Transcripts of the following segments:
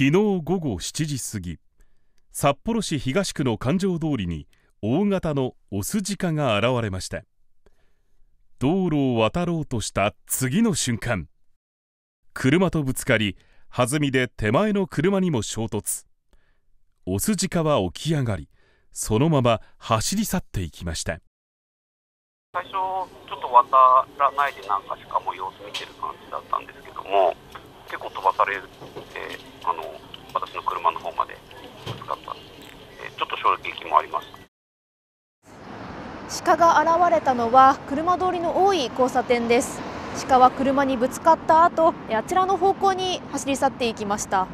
昨日午後7時過ぎ札幌市東区の環状通りに大型のオスジカが現れました道路を渡ろうとした次の瞬間車とぶつかり弾みで手前の車にも衝突オスジカは起き上がりそのまま走り去っていきました最初ちょっと渡らないで何かしかも様子見てる感じだったんですけども結構飛ばされて、あの私の車の方までぶつかった、えちょっと衝撃もあります鹿が現れたのは車通りの多い交差点です。鹿は車にぶつかった後、あちらの方向に走り去っていきました。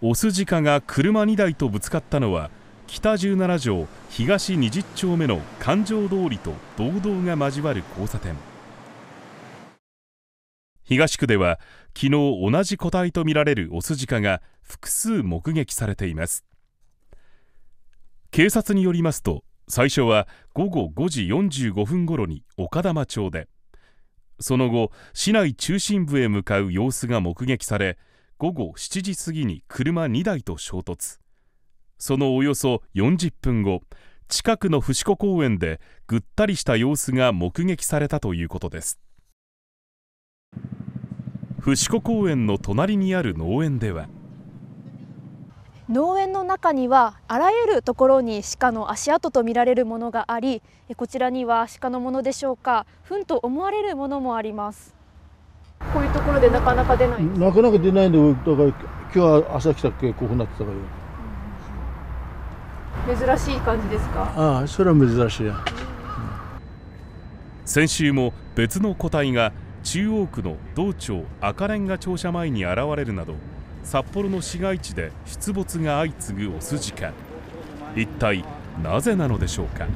オスジが車2台とぶつかったのは北17条東20丁目の環状通りと道道が交わる交差点。東区では昨日同じ個体とみられるオスジカが複数目撃されています警察によりますと最初は午後5時45分ごろに岡玉町でその後市内中心部へ向かう様子が目撃され午後7時過ぎに車2台と衝突そのおよそ40分後近くの伏子公園でぐったりした様子が目撃されたということです伏子公園の隣にある農園では農園の中にはあらゆるところに鹿の足跡とみられるものがありこちらには鹿のものでしょうか糞と思われるものもありますこういうところでなかなか出ないなかなか出ないんだだから今日朝来たけこうなってたから珍しい感じですかああそれは珍しい、先週も別の個体が中央区の道庁赤レンガ庁舎前に現れるなど札幌の市街地で出没が相次ぐオスジカ一体なぜなのでしょうか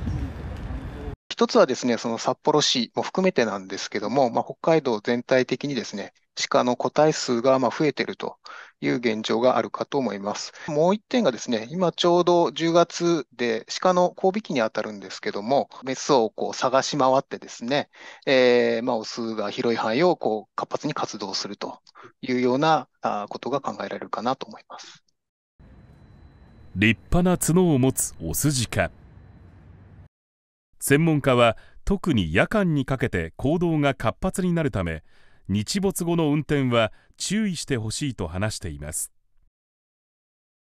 一つはですね、その札幌市も含めてなんですけども、まあ、北海道全体的にですね、鹿の個体数がま増えているという現状があるかと思います。もう一点がですね、今ちょうど10月で鹿の交尾期に当たるんですけども、メスをこう探し回ってですね、えー、まオスが広い範囲をこう活発に活動するというようなことが考えられるかなと思います。立派な角を持つオス鹿。専門家は特に夜間にかけて行動が活発になるため日没後の運転は注意してほしいと話しています